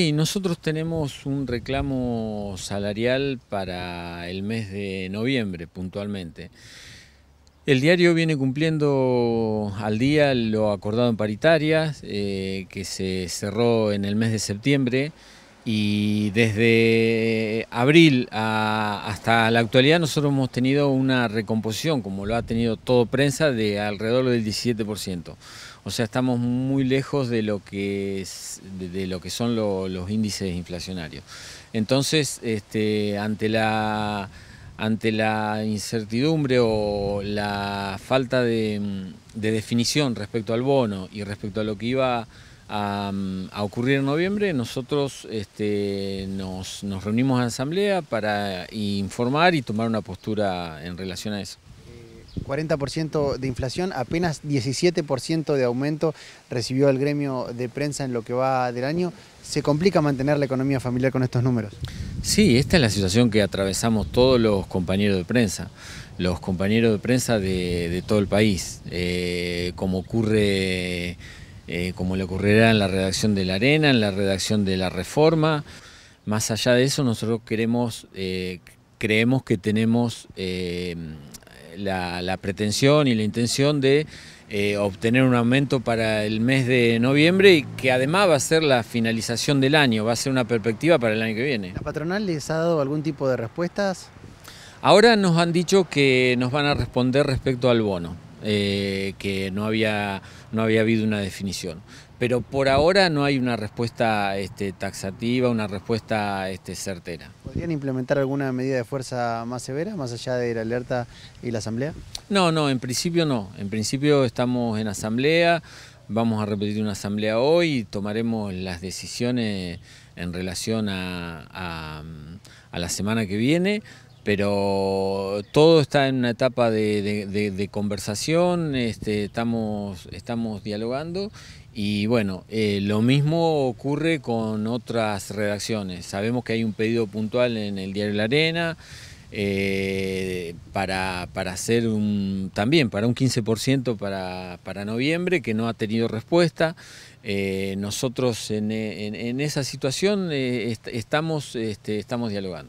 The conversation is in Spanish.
Sí, nosotros tenemos un reclamo salarial para el mes de noviembre puntualmente. El diario viene cumpliendo al día lo acordado en paritarias, eh, que se cerró en el mes de septiembre. Y desde abril hasta la actualidad nosotros hemos tenido una recomposición, como lo ha tenido todo prensa, de alrededor del 17%. O sea, estamos muy lejos de lo que, de, lo que son los índices inflacionarios. Entonces, este, ante la ante la incertidumbre o la falta de, de definición respecto al bono y respecto a lo que iba a, ocurrir en noviembre, nosotros este, nos, reunimos en asamblea para informar y tomar una postura en relación a eso. 40% eh, de inflación, apenas 17% de aumento recibió el gremio de prensa en lo que va del año. ¿Se complica mantener la economía familiar con estos números? Sí, esta es la situación que atravesamos todos los compañeros de prensa, los compañeros de prensa de, todo el país, eh, como ocurre eh, como le ocurrirá en la redacción de La Arena, en la redacción de La Reforma. Más allá de eso, nosotros eh, creemos que tenemos eh, la, la, pretensión y la intención de obtener un aumento para el mes de noviembre y que además va a ser la finalización del año, va a ser una perspectiva para el año que viene. ¿La patronal les ha dado algún tipo de respuestas? Ahora nos han dicho que nos van a responder respecto al bono. Eh, que no había, no había habido una definición. Pero por ahora no hay una respuesta este, taxativa, una respuesta este, certera. ¿Podrían implementar alguna medida de fuerza más severa, más allá de la alerta y la asamblea? No, no, en principio no. En principio estamos en asamblea, vamos a repetir una asamblea hoy y tomaremos las decisiones en relación a, a la semana que viene pero todo está en una etapa de, conversación, este, estamos, estamos dialogando y bueno, eh, lo mismo ocurre con otras redacciones. Sabemos que hay un pedido puntual en el diario La Arena eh, para, hacer un, también para un 15% para, noviembre que no ha tenido respuesta. Eh, nosotros en, esa situación estamos, este, estamos dialogando.